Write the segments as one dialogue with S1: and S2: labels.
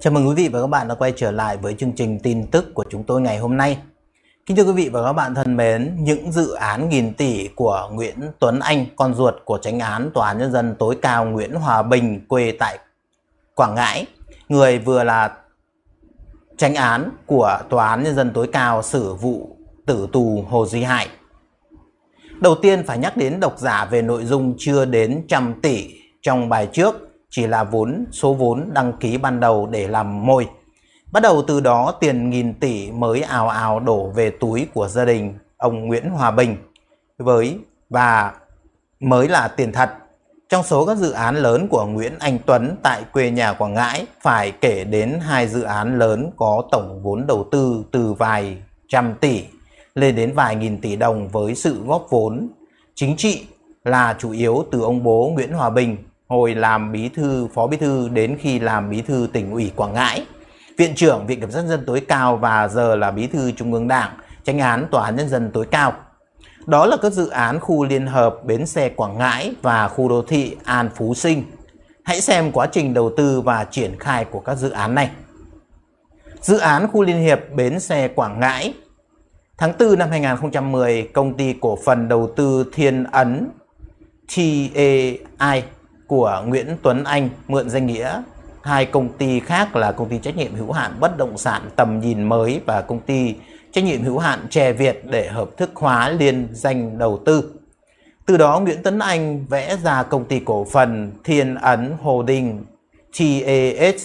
S1: Chào mừng quý vị và các bạn đã quay trở lại với chương trình tin tức của chúng tôi ngày hôm nay. Kính thưa quý vị và các bạn thân mến, những dự án nghìn tỷ của Nguyễn Tuấn Anh, con ruột của tránh án Tòa án Nhân dân tối cao Nguyễn Hòa Bình quê tại Quảng Ngãi, người vừa là tránh án của Tòa án Nhân dân tối cao xử vụ tử tù Hồ Duy Hải. Đầu tiên phải nhắc đến độc giả về nội dung chưa đến trăm tỷ trong bài trước chỉ là vốn số vốn đăng ký ban đầu để làm mồi. Bắt đầu từ đó tiền nghìn tỷ mới ào ào đổ về túi của gia đình ông Nguyễn Hòa Bình với và mới là tiền thật. Trong số các dự án lớn của Nguyễn Anh Tuấn tại quê nhà Quảng Ngãi phải kể đến hai dự án lớn có tổng vốn đầu tư từ vài trăm tỷ lên đến vài nghìn tỷ đồng với sự góp vốn chính trị là chủ yếu từ ông bố Nguyễn Hòa Bình hồi làm bí thư phó bí thư đến khi làm bí thư tỉnh ủy Quảng Ngãi, viện trưởng Viện Kiểm sát dân tối cao và giờ là bí thư Trung ương Đảng, tranh án Tòa án Nhân dân tối cao. Đó là các dự án khu liên hợp bến xe Quảng Ngãi và khu đô thị An Phú Sinh. Hãy xem quá trình đầu tư và triển khai của các dự án này. Dự án khu liên hiệp bến xe Quảng Ngãi Tháng 4 năm 2010, công ty cổ phần đầu tư Thiên Ấn TAI của Nguyễn Tuấn Anh mượn danh nghĩa hai công ty khác là công ty trách nhiệm hữu hạn bất động sản tầm nhìn mới và công ty trách nhiệm hữu hạn Trè Việt để hợp thức hóa liên danh đầu tư. Từ đó Nguyễn Tuấn Anh vẽ ra công ty cổ phần Thiên Ấn Holding TAS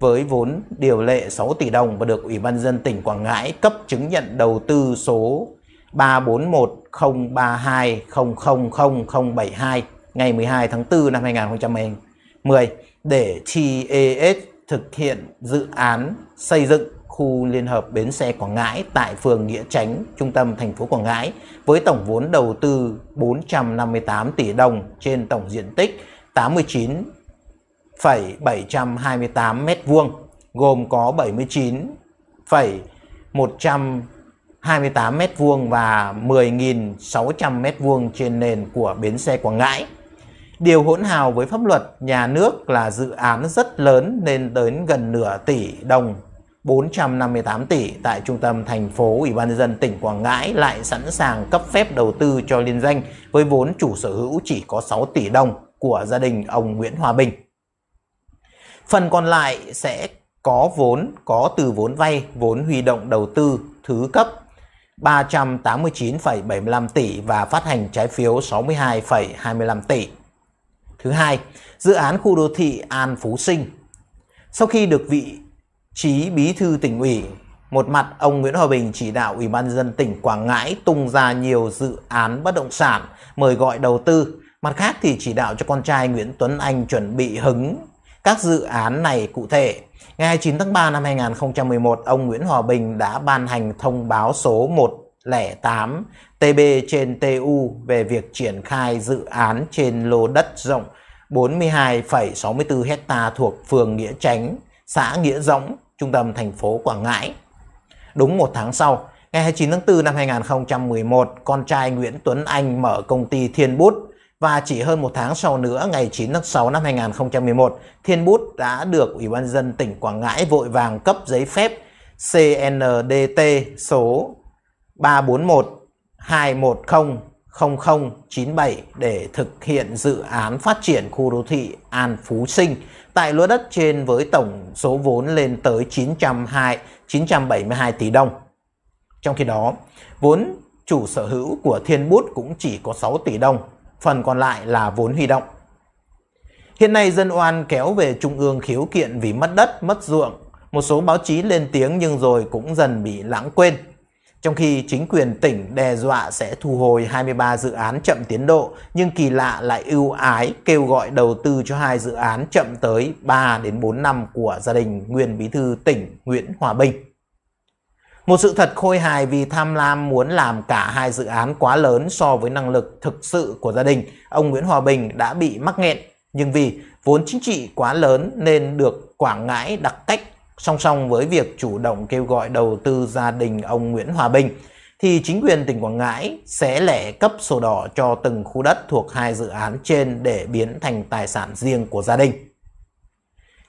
S1: với vốn điều lệ 6 tỷ đồng và được Ủy ban dân tỉnh Quảng Ngãi cấp chứng nhận đầu tư số 3410320000072 ngày 12 tháng 4 năm 2010 để TAS thực hiện dự án xây dựng khu liên hợp bến xe Quảng Ngãi tại phường Nghĩa tránh trung tâm thành phố Quảng Ngãi với tổng vốn đầu tư 458 tỷ đồng trên tổng diện tích 89,728 m2, gồm có 79,128 m2 và 10.600 m2 trên nền của bến xe Quảng Ngãi. Điều hỗn hào với pháp luật nhà nước là dự án rất lớn lên đến gần nửa tỷ đồng 458 tỷ tại trung tâm thành phố Ủy ban nhân dân tỉnh Quảng Ngãi lại sẵn sàng cấp phép đầu tư cho liên danh với vốn chủ sở hữu chỉ có 6 tỷ đồng của gia đình ông Nguyễn Hòa Bình. Phần còn lại sẽ có vốn có từ vốn vay, vốn huy động đầu tư thứ cấp 389,75 tỷ và phát hành trái phiếu 62,25 tỷ. Thứ hai, dự án khu đô thị An Phú Sinh. Sau khi được vị trí bí thư tỉnh ủy, một mặt ông Nguyễn Hòa Bình chỉ đạo Ủy ban dân tỉnh Quảng Ngãi tung ra nhiều dự án bất động sản mời gọi đầu tư, mặt khác thì chỉ đạo cho con trai Nguyễn Tuấn Anh chuẩn bị hứng các dự án này cụ thể. Ngày 9 tháng 3 năm 2011, ông Nguyễn Hòa Bình đã ban hành thông báo số 1 2008 TB trên TU về việc triển khai dự án trên lô đất rộng 42,64 hecta thuộc phường Nghĩa tránh xã Nghĩa Dõng, trung tâm thành phố Quảng Ngãi. Đúng một tháng sau, ngày 29 tháng 4 năm 2011, con trai Nguyễn Tuấn Anh mở công ty Thiên Bút và chỉ hơn một tháng sau nữa, ngày 9 tháng 6 năm 2011, Thiên Bút đã được Ủy ban dân tỉnh Quảng Ngãi vội vàng cấp giấy phép CNDT số 341 2100097 để thực hiện dự án phát triển khu đô thị An Phú Sinh tại lô đất trên với tổng số vốn lên tới 902, 972 tỷ đồng. Trong khi đó, vốn chủ sở hữu của Thiên Bút cũng chỉ có 6 tỷ đồng, phần còn lại là vốn huy động. Hiện nay dân oan kéo về Trung ương khiếu kiện vì mất đất, mất ruộng. Một số báo chí lên tiếng nhưng rồi cũng dần bị lãng quên. Trong khi chính quyền tỉnh đe dọa sẽ thu hồi 23 dự án chậm tiến độ, nhưng kỳ lạ lại ưu ái kêu gọi đầu tư cho hai dự án chậm tới 3 đến 4 năm của gia đình nguyên bí thư tỉnh Nguyễn Hòa Bình. Một sự thật khôi hài vì tham lam muốn làm cả hai dự án quá lớn so với năng lực thực sự của gia đình, ông Nguyễn Hòa Bình đã bị mắc nghẹn. Nhưng vì vốn chính trị quá lớn nên được Quảng Ngãi đặc cách Song song với việc chủ động kêu gọi đầu tư gia đình ông Nguyễn Hòa Bình, thì chính quyền tỉnh Quảng Ngãi sẽ lẻ cấp sổ đỏ cho từng khu đất thuộc hai dự án trên để biến thành tài sản riêng của gia đình.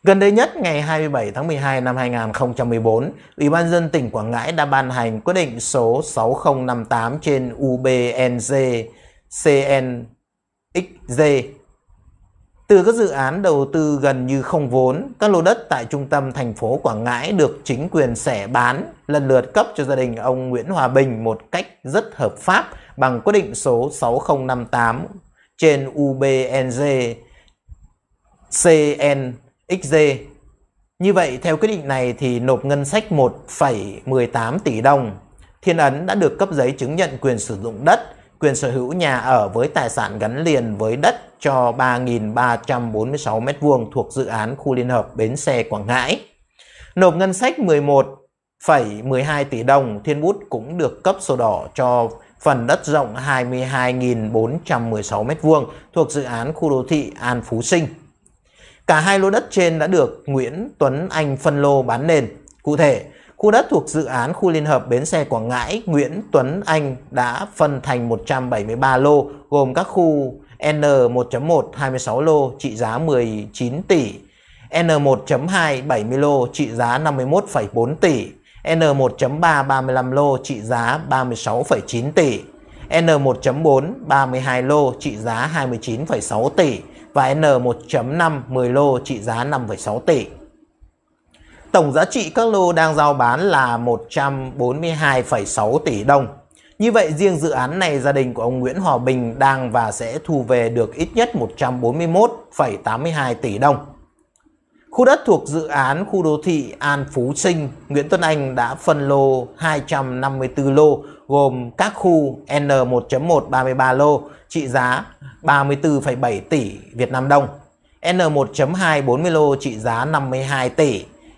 S1: Gần đây nhất, ngày 27 tháng 12 năm 2014, Ủy ban dân tỉnh Quảng Ngãi đã ban hành quyết định số 6058 trên UBNZ CNXG từ các dự án đầu tư gần như không vốn, các lô đất tại trung tâm thành phố Quảng Ngãi được chính quyền sẻ bán, lần lượt cấp cho gia đình ông Nguyễn Hòa Bình một cách rất hợp pháp bằng quyết định số 6058 trên UBNZ CNXG. Như vậy, theo quyết định này thì nộp ngân sách 1,18 tỷ đồng. Thiên Ấn đã được cấp giấy chứng nhận quyền sử dụng đất, quyền sở hữu nhà ở với tài sản gắn liền với đất cho 3.346 m2 thuộc dự án khu liên hợp Bến Xe Quảng Ngãi. Nộp ngân sách 11,12 tỷ đồng, Thiên Bút cũng được cấp sổ đỏ cho phần đất rộng 22.416 m2 thuộc dự án khu đô thị An Phú Sinh. Cả hai lô đất trên đã được Nguyễn Tuấn Anh phân lô bán nền. Cụ thể, Khu đất thuộc dự án khu liên hợp Bến xe Quảng Ngãi, Nguyễn Tuấn Anh đã phân thành 173 lô gồm các khu N1.1 26 lô trị giá 19 tỷ, N1.2 70 lô trị giá 51,4 tỷ, N1.3 35 lô trị giá 36,9 tỷ, N1.4 32 lô trị giá 29,6 tỷ và N1.5 10 lô trị giá 5,6 tỷ. Tổng giá trị các lô đang giao bán là 142,6 tỷ đồng. Như vậy riêng dự án này gia đình của ông Nguyễn Hòa Bình đang và sẽ thu về được ít nhất 141,82 tỷ đồng. Khu đất thuộc dự án khu đô thị An Phú Sinh, Nguyễn Tuấn Anh đã phân lô 254 lô gồm các khu N1.133 lô trị giá 34,7 tỷ Việt Nam đồng, N1.240 lô trị giá 52 tỷ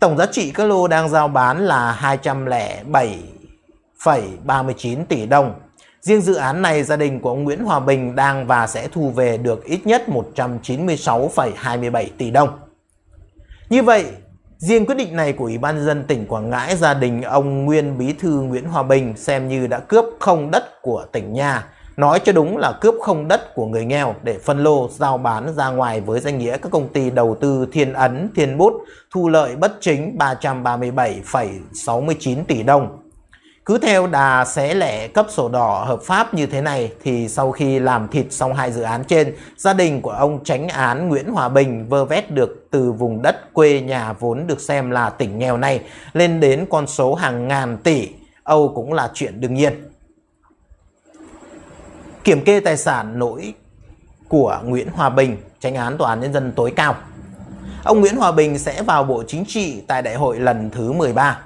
S1: Tổng giá trị các lô đang giao bán là 207,39 tỷ đồng. Riêng dự án này, gia đình của ông Nguyễn Hòa Bình đang và sẽ thu về được ít nhất 196,27 tỷ đồng. Như vậy, riêng quyết định này của Ủy ban dân tỉnh Quảng Ngãi, gia đình ông Nguyên Bí Thư Nguyễn Hòa Bình xem như đã cướp không đất của tỉnh nhà Nói cho đúng là cướp không đất của người nghèo để phân lô giao bán ra ngoài với danh nghĩa các công ty đầu tư Thiên Ấn, Thiên Bút thu lợi bất chính 337,69 tỷ đồng. Cứ theo đà xé lẻ cấp sổ đỏ hợp pháp như thế này thì sau khi làm thịt xong hai dự án trên, gia đình của ông tránh án Nguyễn Hòa Bình vơ vét được từ vùng đất quê nhà vốn được xem là tỉnh nghèo này lên đến con số hàng ngàn tỷ. Âu cũng là chuyện đương nhiên kiểm kê tài sản nỗi của Nguyễn Hòa Bình, tranh án Tòa án Nhân dân tối cao. Ông Nguyễn Hòa Bình sẽ vào Bộ Chính trị tại đại hội lần thứ 13.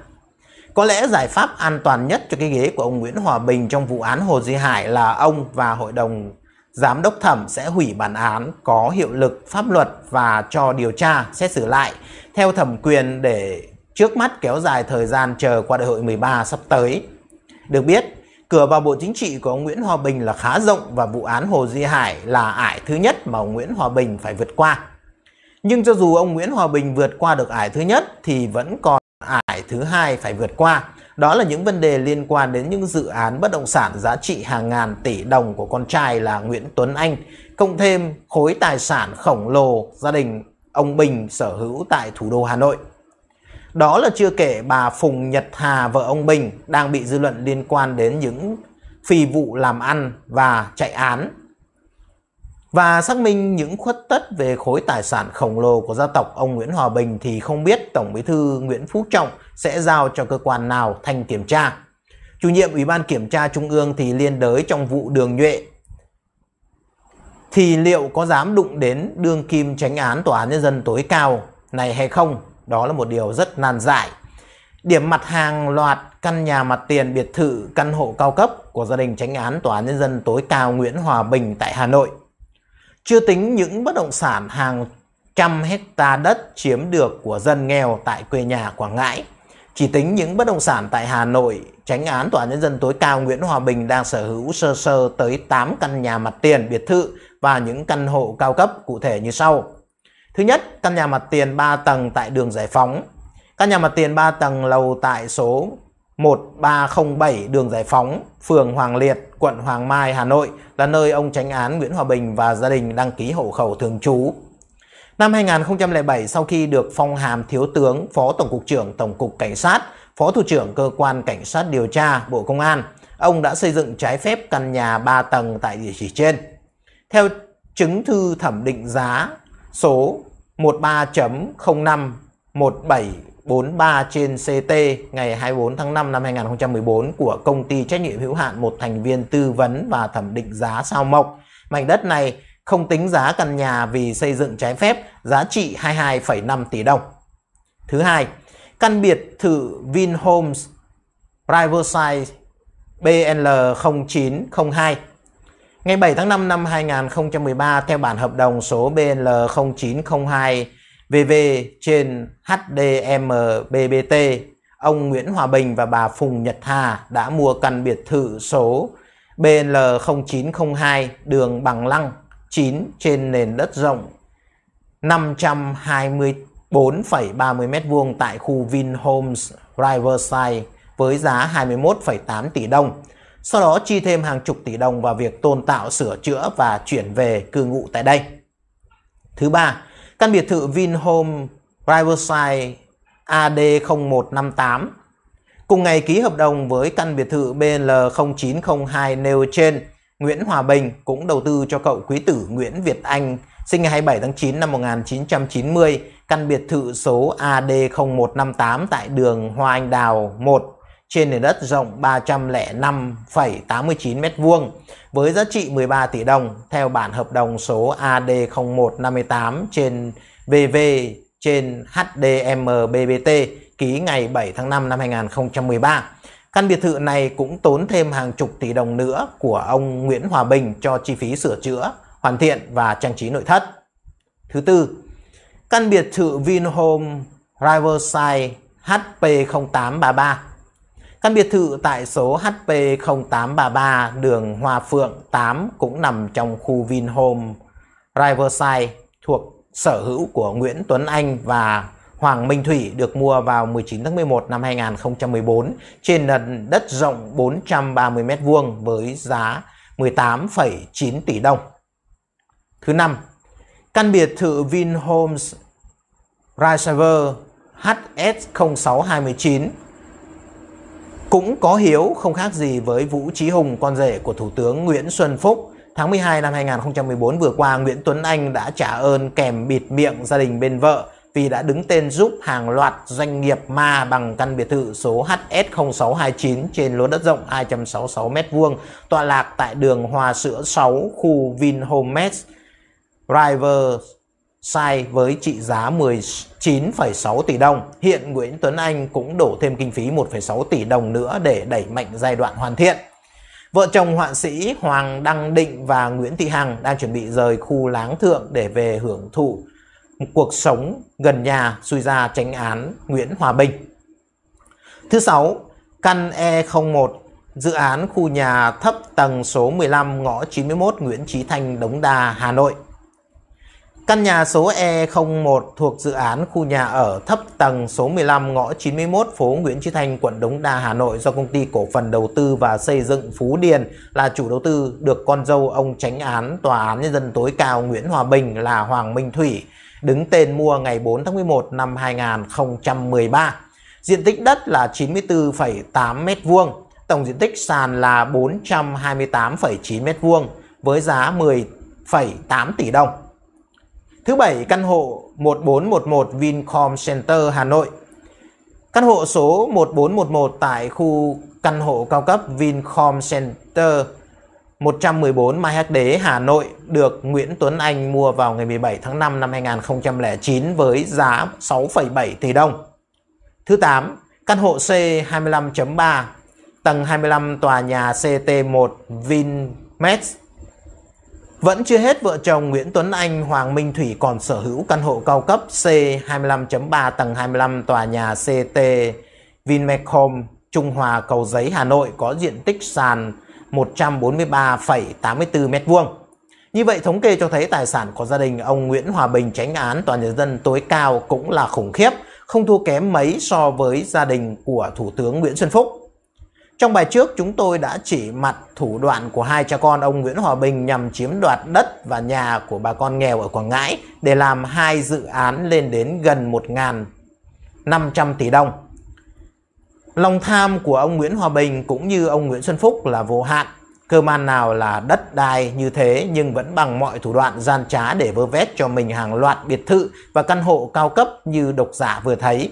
S1: Có lẽ giải pháp an toàn nhất cho cái ghế của ông Nguyễn Hòa Bình trong vụ án Hồ Duy Hải là ông và hội đồng giám đốc thẩm sẽ hủy bản án có hiệu lực pháp luật và cho điều tra xét xử lại theo thẩm quyền để trước mắt kéo dài thời gian chờ qua đại hội 13 sắp tới. Được biết, Cửa vào Bộ Chính trị của ông Nguyễn Hòa Bình là khá rộng và vụ án Hồ Duy Hải là ải thứ nhất mà ông Nguyễn Hòa Bình phải vượt qua. Nhưng cho dù ông Nguyễn Hòa Bình vượt qua được ải thứ nhất thì vẫn còn ải thứ hai phải vượt qua. Đó là những vấn đề liên quan đến những dự án bất động sản giá trị hàng ngàn tỷ đồng của con trai là Nguyễn Tuấn Anh, cộng thêm khối tài sản khổng lồ gia đình ông Bình sở hữu tại thủ đô Hà Nội. Đó là chưa kể bà Phùng Nhật Hà vợ ông Bình đang bị dư luận liên quan đến những phi vụ làm ăn và chạy án. Và xác minh những khuất tất về khối tài sản khổng lồ của gia tộc ông Nguyễn Hòa Bình thì không biết Tổng bí thư Nguyễn Phú Trọng sẽ giao cho cơ quan nào thành kiểm tra. Chủ nhiệm Ủy ban Kiểm tra Trung ương thì liên đới trong vụ đường nhuệ thì liệu có dám đụng đến đương kim tránh án Tòa án Nhân dân tối cao này hay không đó là một điều rất nan giải. Điểm mặt hàng loạt căn nhà mặt tiền biệt thự căn hộ cao cấp của gia đình tránh án Tòa án Nhân dân tối cao Nguyễn Hòa Bình tại Hà Nội. Chưa tính những bất động sản hàng trăm hecta đất chiếm được của dân nghèo tại quê nhà Quảng Ngãi. Chỉ tính những bất động sản tại Hà Nội, tránh án Tòa Nhân dân tối cao Nguyễn Hòa Bình đang sở hữu sơ sơ tới 8 căn nhà mặt tiền biệt thự và những căn hộ cao cấp cụ thể như sau. Thứ nhất, căn nhà mặt tiền 3 tầng tại đường Giải Phóng. Căn nhà mặt tiền 3 tầng lầu tại số 1307 đường Giải Phóng, phường Hoàng Liệt, quận Hoàng Mai, Hà Nội là nơi ông tránh án Nguyễn Hòa Bình và gia đình đăng ký hộ khẩu thường trú. Năm 2007 sau khi được phong hàm thiếu tướng, phó tổng cục trưởng Tổng cục Cảnh sát, phó thủ trưởng cơ quan cảnh sát điều tra Bộ Công an, ông đã xây dựng trái phép căn nhà 3 tầng tại địa chỉ trên. Theo chứng thư thẩm định giá số 13.051743 trên CT ngày 24 tháng 5 năm 2014 của công ty trách nhiệm hữu hạn một thành viên tư vấn và thẩm định giá sao mộc. Mảnh đất này không tính giá căn nhà vì xây dựng trái phép, giá trị 22,5 tỷ đồng. Thứ hai, căn biệt thự Vinhomes Riverside BL0902 Ngày 7 tháng 5 năm 2013, theo bản hợp đồng số BL0902 VV trên HDMBBT, ông Nguyễn Hòa Bình và bà Phùng Nhật Hà đã mua căn biệt thự số BL0902 đường Bằng Lăng 9 trên nền đất rộng 524,30 m2 tại khu Vinhomes Riverside với giá 21,8 tỷ đồng sau đó chi thêm hàng chục tỷ đồng vào việc tôn tạo sửa chữa và chuyển về cư ngụ tại đây. Thứ ba, căn biệt thự Vinhome Riverside AD0158 Cùng ngày ký hợp đồng với căn biệt thự BL0902 nêu trên, Nguyễn Hòa Bình cũng đầu tư cho cậu quý tử Nguyễn Việt Anh sinh ngày 27 tháng 9 năm 1990, căn biệt thự số AD0158 tại đường Hoa Anh Đào 1, trên nền đất rộng 305,89 m2 với giá trị 13 tỷ đồng theo bản hợp đồng số AD0158 trên VV trên HDMBBT ký ngày 7 tháng 5 năm 2013. Căn biệt thự này cũng tốn thêm hàng chục tỷ đồng nữa của ông Nguyễn Hòa Bình cho chi phí sửa chữa, hoàn thiện và trang trí nội thất. Thứ tư, căn biệt thự Vinhome Riverside HP0833 Căn biệt thự tại số HP0833 đường Hòa Phượng 8 cũng nằm trong khu Vinhome Riverside thuộc sở hữu của Nguyễn Tuấn Anh và Hoàng Minh Thủy được mua vào 19 tháng 11 năm 2014 trên nền đất rộng 430m2 với giá 18,9 tỷ đồng. Thứ năm, căn biệt thự Vinhomes Riverside HS0629 cũng có hiếu không khác gì với Vũ Trí Hùng, con rể của Thủ tướng Nguyễn Xuân Phúc. Tháng 12 năm 2014 vừa qua, Nguyễn Tuấn Anh đã trả ơn kèm bịt miệng gia đình bên vợ vì đã đứng tên giúp hàng loạt doanh nghiệp ma bằng căn biệt thự số HS0629 trên lô đất rộng 266m2 tọa lạc tại đường Hòa Sữa 6 khu Vinhomes Rivers sai với trị giá 19,6 tỷ đồng. Hiện Nguyễn Tuấn Anh cũng đổ thêm kinh phí 1,6 tỷ đồng nữa để đẩy mạnh giai đoạn hoàn thiện. Vợ chồng họa sĩ Hoàng Đăng Định và Nguyễn Thị Hằng đang chuẩn bị rời khu láng thượng để về hưởng thụ cuộc sống gần nhà suy ra tránh án Nguyễn Hòa Bình. Thứ sáu, căn E01 dự án khu nhà thấp tầng số 15 ngõ 91 Nguyễn Chí Thanh Đống Đa, Hà Nội. Căn nhà số E01 thuộc dự án khu nhà ở thấp tầng số 15 ngõ 91 phố Nguyễn Chí Thanh, quận Đống Đa, Hà Nội do công ty cổ phần đầu tư và xây dựng Phú Điền là chủ đầu tư được con dâu ông tránh án Tòa án Nhân dân tối cao Nguyễn Hòa Bình là Hoàng Minh Thủy đứng tên mua ngày 4 tháng 11 năm 2013. Diện tích đất là 94,8 m2, tổng diện tích sàn là 428,9 m2 với giá 10,8 tỷ đồng. Thứ bảy căn hộ 1411 Vincom Center Hà Nội. Căn hộ số 1411 tại khu căn hộ cao cấp Vincom Center 114 Mai Hắc Đế Hà Nội được Nguyễn Tuấn Anh mua vào ngày 17 tháng 5 năm 2009 với giá 6,7 tỷ đồng. Thứ 8, căn hộ C 25.3 tầng 25 tòa nhà CT1 Vinmex vẫn chưa hết vợ chồng Nguyễn Tuấn Anh, Hoàng Minh Thủy còn sở hữu căn hộ cao cấp C25.3 tầng 25 tòa nhà CT Vinmec Trung Hòa, Cầu Giấy, Hà Nội có diện tích sàn 143,84 m2. Như vậy thống kê cho thấy tài sản của gia đình ông Nguyễn Hòa Bình tránh án tòa nhân dân tối cao cũng là khủng khiếp, không thua kém mấy so với gia đình của Thủ tướng Nguyễn Xuân Phúc. Trong bài trước chúng tôi đã chỉ mặt thủ đoạn của hai cha con ông Nguyễn Hòa Bình nhằm chiếm đoạt đất và nhà của bà con nghèo ở Quảng Ngãi để làm hai dự án lên đến gần 1.500 tỷ đồng. Lòng tham của ông Nguyễn Hòa Bình cũng như ông Nguyễn Xuân Phúc là vô hạn. Cơ man nào là đất đai như thế nhưng vẫn bằng mọi thủ đoạn gian trá để vơ vét cho mình hàng loạt biệt thự và căn hộ cao cấp như độc giả vừa thấy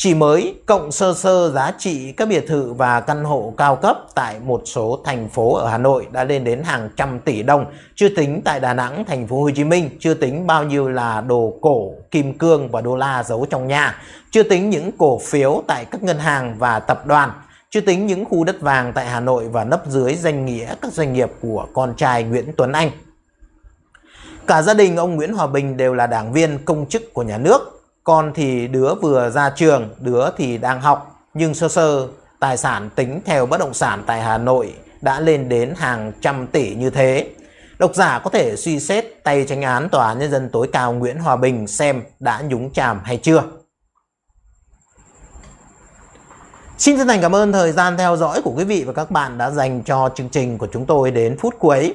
S1: chỉ mới cộng sơ sơ giá trị các biệt thự và căn hộ cao cấp tại một số thành phố ở Hà Nội đã lên đến hàng trăm tỷ đồng, chưa tính tại Đà Nẵng, thành phố Hồ Chí Minh, chưa tính bao nhiêu là đồ cổ, kim cương và đô la giấu trong nhà, chưa tính những cổ phiếu tại các ngân hàng và tập đoàn, chưa tính những khu đất vàng tại Hà Nội và nấp dưới danh nghĩa các doanh nghiệp của con trai Nguyễn Tuấn Anh. Cả gia đình ông Nguyễn Hòa Bình đều là đảng viên công chức của nhà nước, con thì đứa vừa ra trường, đứa thì đang học, nhưng sơ sơ, tài sản tính theo bất động sản tại Hà Nội đã lên đến hàng trăm tỷ như thế. Độc giả có thể suy xét tay tranh án Tòa án Nhân dân tối cao Nguyễn Hòa Bình xem đã nhúng chàm hay chưa. Xin chân thành cảm ơn thời gian theo dõi của quý vị và các bạn đã dành cho chương trình của chúng tôi đến phút cuối.